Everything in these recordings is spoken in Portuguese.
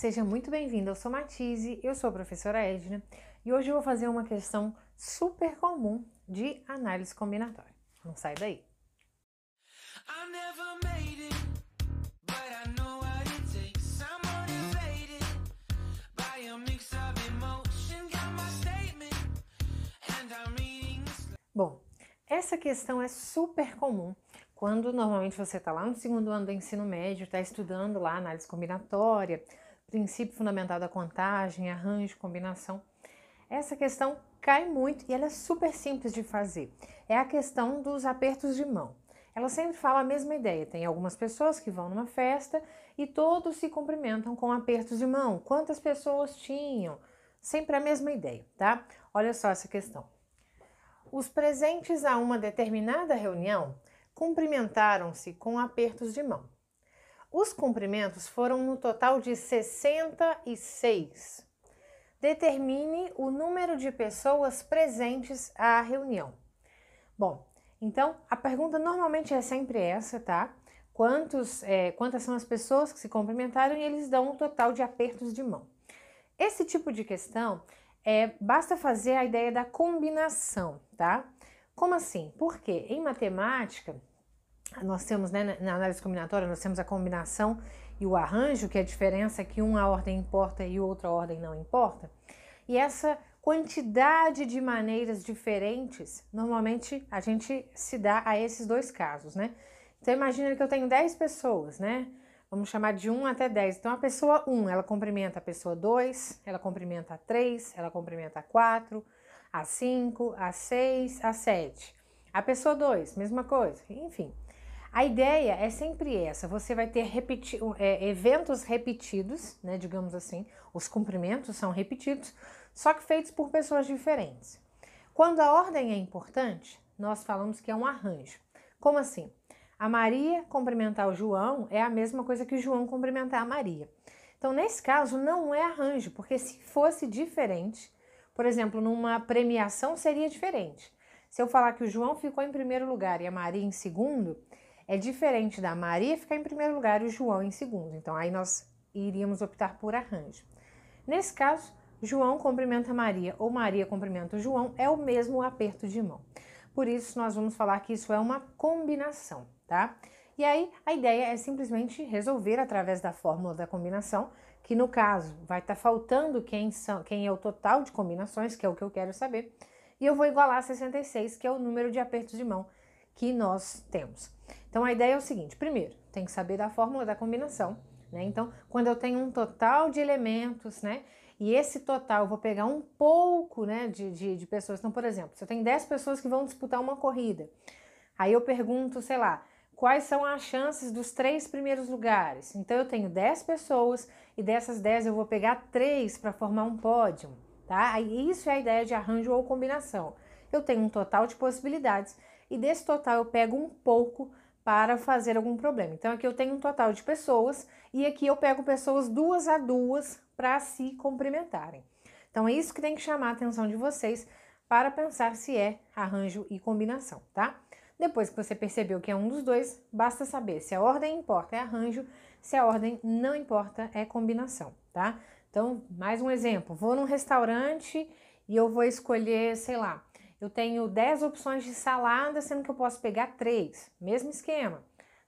Seja muito bem-vindo sou Matize, eu sou a professora Edna e hoje eu vou fazer uma questão super comum de análise combinatória. Não sai daí! Bom, essa questão é super comum quando normalmente você está lá no segundo ano do ensino médio, está estudando lá análise combinatória, princípio fundamental da contagem, arranjo, combinação. Essa questão cai muito e ela é super simples de fazer. É a questão dos apertos de mão. Ela sempre fala a mesma ideia. Tem algumas pessoas que vão numa festa e todos se cumprimentam com apertos de mão. Quantas pessoas tinham? Sempre a mesma ideia, tá? Olha só essa questão. Os presentes a uma determinada reunião cumprimentaram-se com apertos de mão. Os cumprimentos foram no total de 66. Determine o número de pessoas presentes à reunião. Bom, então a pergunta normalmente é sempre essa, tá? Quantos, é, quantas são as pessoas que se cumprimentaram e eles dão um total de apertos de mão. Esse tipo de questão é basta fazer a ideia da combinação, tá? Como assim? Porque em matemática nós temos, né, na análise combinatória, nós temos a combinação e o arranjo, que é a diferença é que uma ordem importa e outra ordem não importa. E essa quantidade de maneiras diferentes, normalmente a gente se dá a esses dois casos, né? Então imagina que eu tenho 10 pessoas, né? Vamos chamar de 1 até 10. Então a pessoa 1, ela cumprimenta a pessoa 2, ela cumprimenta a 3, ela cumprimenta a 4, a 5, a 6, a 7. A pessoa 2, mesma coisa. Enfim, a ideia é sempre essa: você vai ter repeti é, eventos repetidos, né, digamos assim, os cumprimentos são repetidos, só que feitos por pessoas diferentes. Quando a ordem é importante, nós falamos que é um arranjo. Como assim? A Maria cumprimentar o João é a mesma coisa que o João cumprimentar a Maria. Então, nesse caso, não é arranjo, porque se fosse diferente, por exemplo, numa premiação seria diferente. Se eu falar que o João ficou em primeiro lugar e a Maria em segundo, é diferente da Maria ficar em primeiro lugar e o João em segundo. Então aí nós iríamos optar por arranjo. Nesse caso, João cumprimenta Maria ou Maria cumprimenta o João, é o mesmo aperto de mão. Por isso, nós vamos falar que isso é uma combinação, tá? E aí, a ideia é simplesmente resolver através da fórmula da combinação, que no caso vai estar tá faltando quem, são, quem é o total de combinações, que é o que eu quero saber, e eu vou igualar 66, que é o número de apertos de mão que nós temos. Então a ideia é o seguinte: primeiro, tem que saber da fórmula da combinação, né? Então, quando eu tenho um total de elementos, né? E esse total eu vou pegar um pouco né, de, de, de pessoas. Então, por exemplo, se eu tenho 10 pessoas que vão disputar uma corrida, aí eu pergunto, sei lá, quais são as chances dos três primeiros lugares. Então eu tenho 10 pessoas e dessas 10 eu vou pegar três para formar um pódio, tá? Isso é a ideia de arranjo ou combinação. Eu tenho um total de possibilidades e desse total eu pego um pouco para fazer algum problema. Então aqui eu tenho um total de pessoas e aqui eu pego pessoas duas a duas para se cumprimentarem. Então é isso que tem que chamar a atenção de vocês para pensar se é arranjo e combinação, tá? Depois que você percebeu que é um dos dois, basta saber se a ordem importa é arranjo, se a ordem não importa é combinação, tá? Então, mais um exemplo, vou num restaurante e eu vou escolher, sei lá, eu tenho 10 opções de salada, sendo que eu posso pegar 3, mesmo esquema,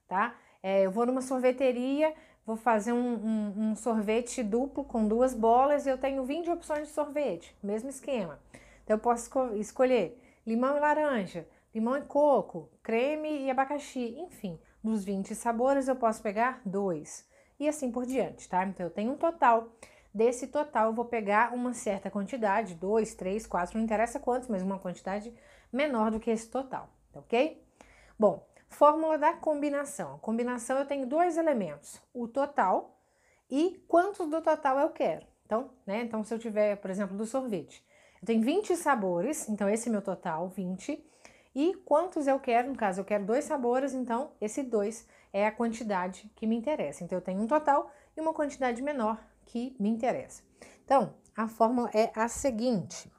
tá? É, eu vou numa sorveteria, vou fazer um, um, um, sorvete duplo com duas bolas e eu tenho 20 opções de sorvete, mesmo esquema. Então eu posso escolher limão e laranja, limão e coco, creme e abacaxi, enfim, dos 20 sabores eu posso pegar dois e assim por diante, tá? Então eu tenho um total Desse total, eu vou pegar uma certa quantidade, 2, 3, 4, não interessa quantos, mas uma quantidade menor do que esse total, tá ok? Bom, fórmula da combinação. Combinação eu tenho dois elementos, o total e quantos do total eu quero. Então, né? Então, se eu tiver, por exemplo, do sorvete, eu tenho 20 sabores, então esse é meu total, 20. E quantos eu quero? No caso, eu quero dois sabores, então esse dois é a quantidade que me interessa. Então, eu tenho um total e uma quantidade menor que me interessa. Então, a fórmula é a seguinte.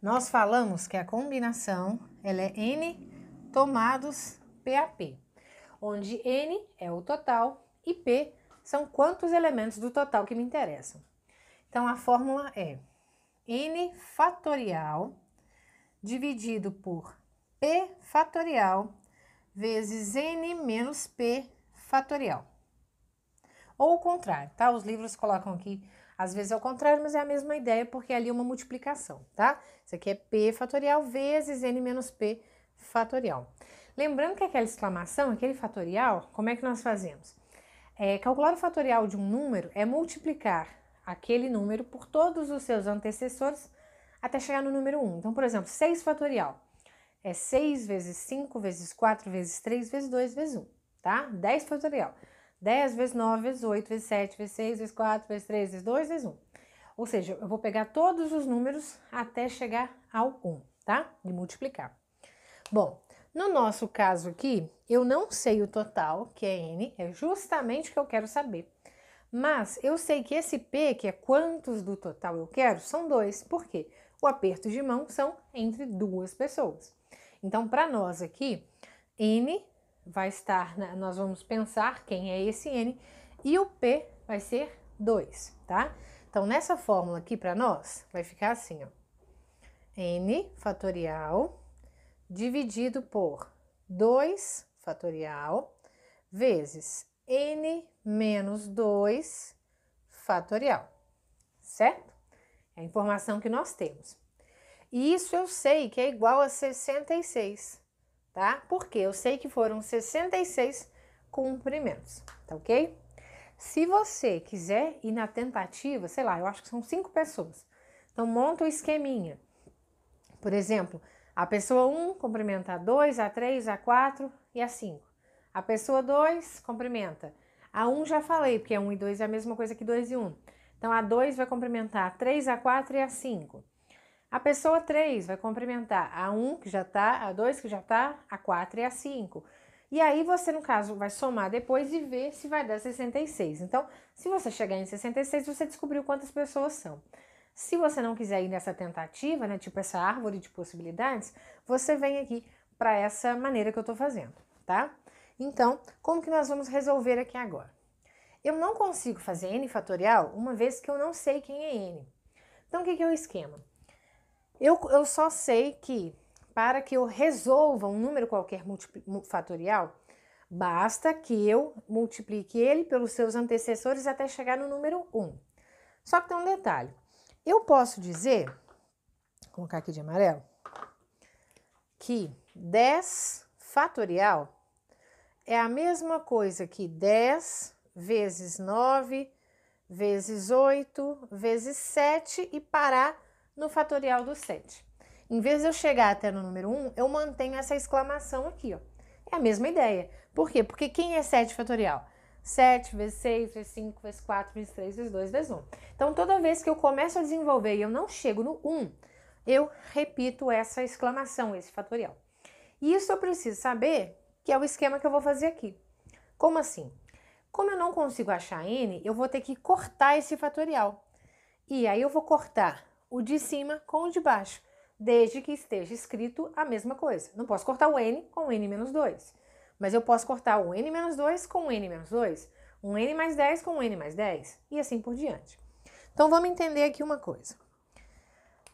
Nós falamos que a combinação ela é N tomados PAP, onde N é o total e P são quantos elementos do total que me interessam. Então, a fórmula é N fatorial dividido por P fatorial vezes N menos P fatorial. Ou o contrário, tá? Os livros colocam aqui, às vezes é o contrário, mas é a mesma ideia, porque é ali uma multiplicação, tá? Isso aqui é P fatorial vezes N menos P fatorial. Lembrando que aquela exclamação, aquele fatorial, como é que nós fazemos? É, calcular o fatorial de um número é multiplicar aquele número por todos os seus antecessores até chegar no número 1. Então, por exemplo, 6 fatorial é 6 vezes 5 vezes 4 vezes 3 vezes 2 vezes 1, tá? 10 fatorial. 10 vezes 9 vezes 8 vezes 7 vezes 6 vezes 4 vezes 3 vezes 2 vezes 1. Ou seja, eu vou pegar todos os números até chegar ao 1, tá? De multiplicar. Bom, no nosso caso aqui, eu não sei o total, que é n, é justamente o que eu quero saber. Mas eu sei que esse P, que é quantos do total eu quero, são dois. Por quê? O aperto de mão são entre duas pessoas. Então, para nós aqui, N vai estar, na, né? nós vamos pensar quem é esse N, e o P vai ser 2, tá? Então, nessa fórmula aqui para nós, vai ficar assim, ó. N fatorial dividido por 2 fatorial vezes N menos 2 fatorial, certo? É a informação que nós temos. E isso eu sei que é igual a 66 tá? Porque eu sei que foram 66 cumprimentos, tá ok? Se você quiser ir na tentativa, sei lá, eu acho que são cinco pessoas. Então monta o um esqueminha. Por exemplo, a pessoa 1 um, cumprimenta a 2, a 3, a 4 e a 5. A pessoa 2 cumprimenta. A 1 um já falei, porque 1 um e 2 é a mesma coisa que 2 e 1. Um. Então a 2 vai cumprimentar a 3, a 4 e a 5. A pessoa 3 vai cumprimentar a 1 que já está, a 2 que já está, a 4 e a 5. E aí você, no caso, vai somar depois e ver se vai dar 66. Então, se você chegar em 66, você descobriu quantas pessoas são. Se você não quiser ir nessa tentativa, né, tipo essa árvore de possibilidades, você vem aqui para essa maneira que eu estou fazendo, tá? Então, como que nós vamos resolver aqui agora? Eu não consigo fazer n fatorial uma vez que eu não sei quem é n. Então, o que, que é o esquema? Eu, eu só sei que para que eu resolva um número qualquer fatorial, basta que eu multiplique ele pelos seus antecessores até chegar no número 1. Só que tem um detalhe. Eu posso dizer, vou colocar aqui de amarelo, que 10 fatorial é a mesma coisa que 10 vezes 9 vezes 8 vezes 7 e parar no fatorial do 7. Em vez de eu chegar até no número 1, eu mantenho essa exclamação aqui, ó. É a mesma ideia. Por quê? Porque quem é 7 fatorial? 7 vezes 6, vezes 5, vezes 4, vezes 3, vezes 2, vezes 1. Então, toda vez que eu começo a desenvolver e eu não chego no 1, eu repito essa exclamação, esse fatorial. E isso eu preciso saber, que é o esquema que eu vou fazer aqui. Como assim? Como eu não consigo achar n, eu vou ter que cortar esse fatorial. E aí eu vou cortar o de cima com o de baixo, desde que esteja escrito a mesma coisa. Não posso cortar o n com n menos 2, mas eu posso cortar o n menos 2 com n menos 2, um n mais 10 com n mais 10 e assim por diante. Então vamos entender aqui uma coisa.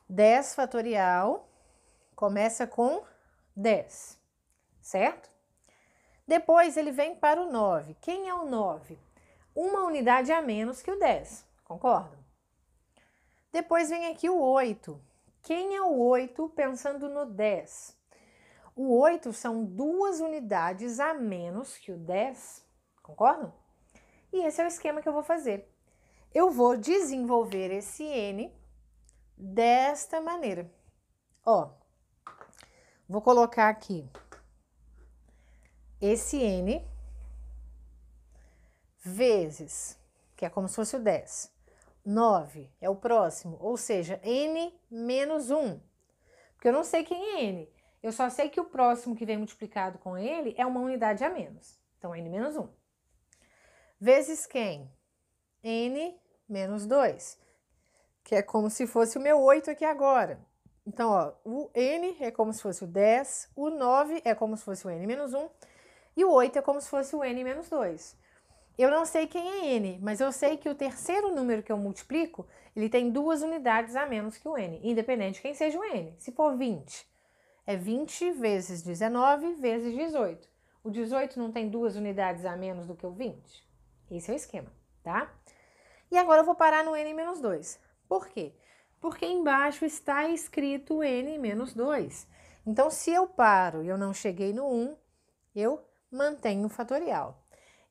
10 fatorial começa com 10, certo? Depois ele vem para o 9. Quem é o 9? Uma unidade a menos que o 10, concordam? Depois vem aqui o 8. Quem é o 8 pensando no 10? O 8 são duas unidades a menos que o 10, concordam? E esse é o esquema que eu vou fazer. Eu vou desenvolver esse N desta maneira. Ó, vou colocar aqui esse N vezes, que é como se fosse o 10 9 é o próximo, ou seja, n menos 1. Porque eu não sei quem é n, eu só sei que o próximo que vem multiplicado com ele é uma unidade a menos. Então, n menos 1. Vezes quem? n menos 2, que é como se fosse o meu 8 aqui agora. Então, ó, o n é como se fosse o 10, o 9 é como se fosse o n menos 1 e o 8 é como se fosse o n menos 2. Eu não sei quem é n, mas eu sei que o terceiro número que eu multiplico, ele tem duas unidades a menos que o n, independente de quem seja o n. Se for 20, é 20 vezes 19 vezes 18. O 18 não tem duas unidades a menos do que o 20? Esse é o esquema, tá? E agora eu vou parar no n menos 2. Por quê? Porque embaixo está escrito n menos 2. Então, se eu paro e eu não cheguei no 1, eu mantenho o fatorial.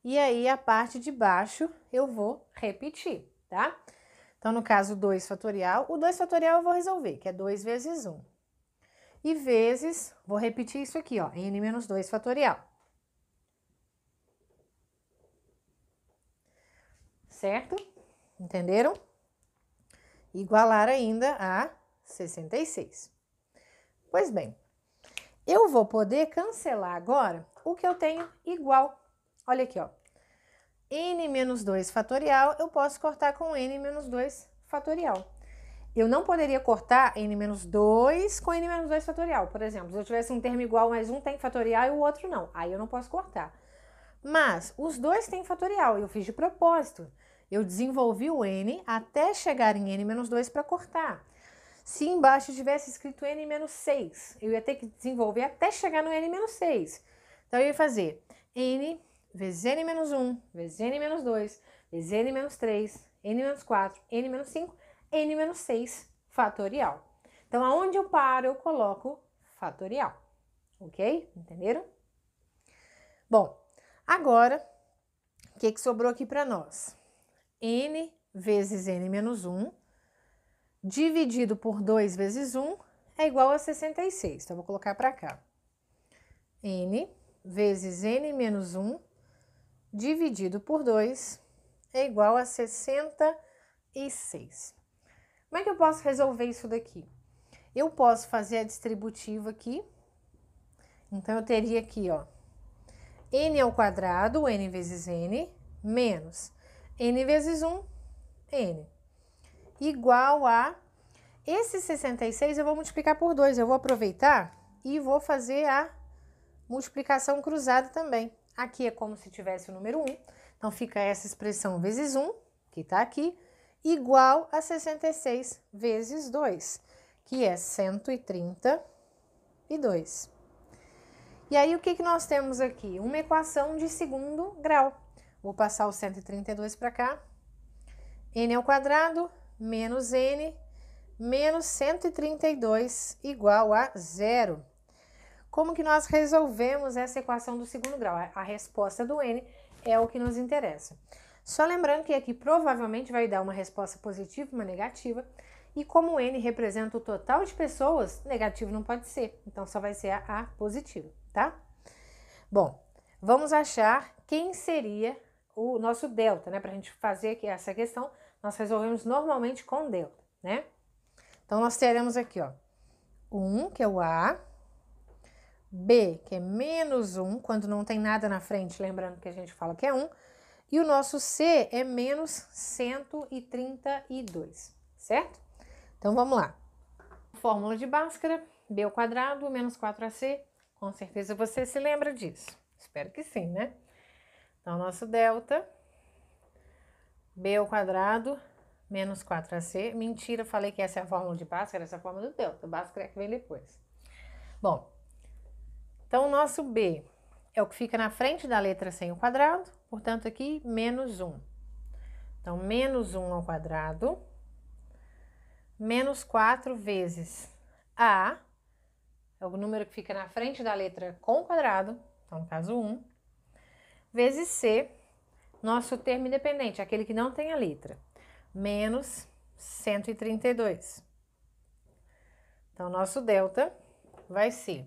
E aí a parte de baixo eu vou repetir, tá? Então, no caso 2 fatorial, o 2 fatorial eu vou resolver, que é 2 vezes 1. Um. E vezes, vou repetir isso aqui, ó, n menos 2 fatorial. Certo? Entenderam? Igualar ainda a 66. Pois bem, eu vou poder cancelar agora o que eu tenho igual Olha aqui, ó. n menos 2 fatorial, eu posso cortar com n menos 2 fatorial. Eu não poderia cortar n menos 2 com n menos 2 fatorial, por exemplo. Se eu tivesse um termo igual, mas um tem fatorial e o outro não. Aí eu não posso cortar. Mas os dois têm fatorial, eu fiz de propósito. Eu desenvolvi o n até chegar em n menos 2 para cortar. Se embaixo tivesse escrito n menos 6, eu ia ter que desenvolver até chegar no n menos 6. Então, eu ia fazer n vezes n menos 1, vezes n menos 2, vezes n menos 3, n menos 4, n menos 5, n menos 6 fatorial. Então, aonde eu paro, eu coloco fatorial. Ok? Entenderam? Bom, agora, o que, que sobrou aqui para nós? n vezes n menos 1 dividido por 2 vezes 1 é igual a 66. Então, eu vou colocar para cá. n vezes n menos 1 dividido por 2 é igual a 66. Como é que eu posso resolver isso daqui? Eu posso fazer a distributiva aqui. Então, eu teria aqui, ó, n ao quadrado, n vezes n, menos n vezes 1, n, igual a... Esse 66 eu vou multiplicar por 2, eu vou aproveitar e vou fazer a multiplicação cruzada também. Aqui é como se tivesse o número 1. Então, fica essa expressão vezes 1, que está aqui, igual a 66 vezes 2, que é 132. E aí, o que, que nós temos aqui? Uma equação de segundo grau. Vou passar o 132 para cá. n ao quadrado menos n menos 132 igual a zero. Como que nós resolvemos essa equação do segundo grau? A resposta do N é o que nos interessa. Só lembrando que aqui provavelmente vai dar uma resposta positiva e uma negativa. E como o N representa o total de pessoas, negativo não pode ser. Então só vai ser a, a positiva, tá? Bom, vamos achar quem seria o nosso delta, né? Para a gente fazer aqui essa questão, nós resolvemos normalmente com delta, né? Então nós teremos aqui, ó, 1, um, que é o A, b, que é menos 1, quando não tem nada na frente, lembrando que a gente fala que é 1, e o nosso c é menos 132, certo? Então vamos lá. Fórmula de Bhaskara, b ao quadrado menos 4ac, com certeza você se lembra disso. Espero que sim, né? Então nosso delta b ao quadrado menos 4ac. Mentira, falei que essa é a fórmula de Bhaskara, essa é a fórmula do delta. Bhaskara é que vem depois. Bom, então, o nosso B é o que fica na frente da letra sem o quadrado, portanto, aqui, menos 1. Então, menos 1 ao quadrado, menos 4 vezes A, é o número que fica na frente da letra com o quadrado, então, no caso, 1, vezes C, nosso termo independente, aquele que não tem a letra, menos 132. Então, nosso delta vai ser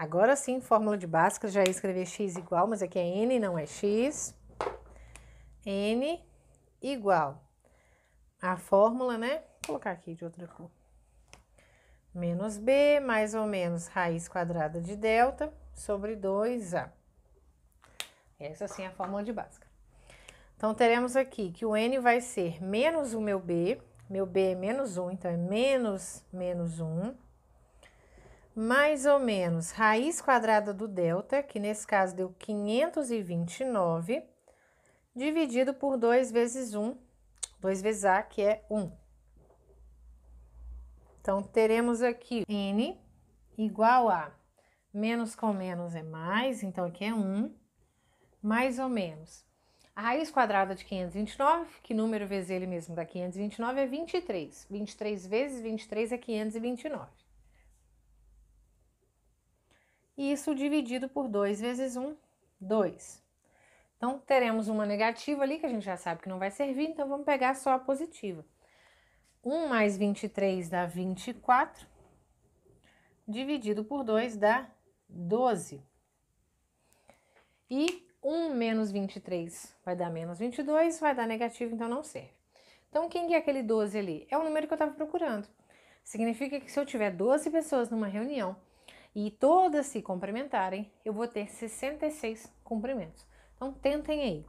Agora sim, fórmula de Bhaskara, já ia escrever x igual, mas aqui é, é n, não é x. n igual a fórmula, né? Vou colocar aqui de outra cor. Menos b, mais ou menos raiz quadrada de delta sobre 2a. Essa sim é a fórmula de Bhaskara. Então, teremos aqui que o n vai ser menos o meu b, meu b é menos 1, então é menos menos 1 mais ou menos raiz quadrada do delta, que nesse caso deu 529, dividido por 2 vezes 1, 2 vezes A, que é 1. Então, teremos aqui N igual a menos com menos é mais, então aqui é 1, mais ou menos. A raiz quadrada de 529, que número vezes ele mesmo dá 529, é 23. 23 vezes 23 é 529 e isso dividido por 2 vezes 1, 2. Então, teremos uma negativa ali, que a gente já sabe que não vai servir, então vamos pegar só a positiva. 1 mais 23 dá 24, dividido por 2 dá 12. E 1 menos 23 vai dar menos 22, vai dar negativo, então não serve. Então, quem é aquele 12 ali? É o número que eu estava procurando. Significa que se eu tiver 12 pessoas numa reunião e todas se cumprimentarem, eu vou ter 66 cumprimentos. Então tentem aí.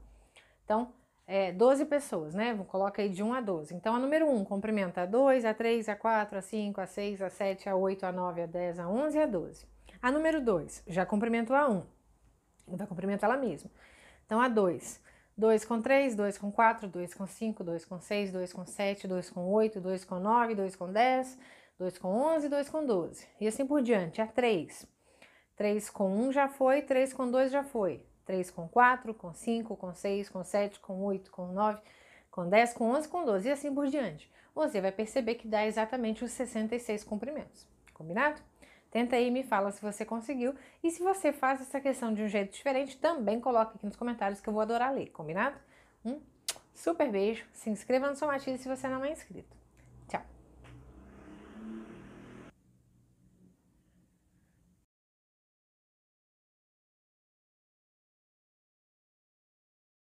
Então, é, 12 pessoas, né? Coloca aí de 1 a 12. Então, a número 1 cumprimenta a 2, a 3, a 4, a 5, a 6, a 7, a 8, a 9, a 10, a 11 a 12. A número 2 já cumprimentou a 1. Vai cumprimentar ela mesma. Então, a 2. 2 com 3, 2 com 4, 2 com 5, 2 com 6, 2 com 7, 2 com 8, 2 com 9, 2 com 10, 2 com 11, 2 com 12. E assim por diante, a 3. 3 com 1 já foi, 3 com 2 já foi. 3 com 4, com 5, com 6, com 7, com 8, com 9, com 10, com 11, com 12 e assim por diante. Você vai perceber que dá exatamente os 66 comprimentos. Combinado? Tenta aí e me fala se você conseguiu. E se você faz essa questão de um jeito diferente, também coloca aqui nos comentários que eu vou adorar ler, combinado? Um super beijo, se inscreva no Somatize se você não é inscrito.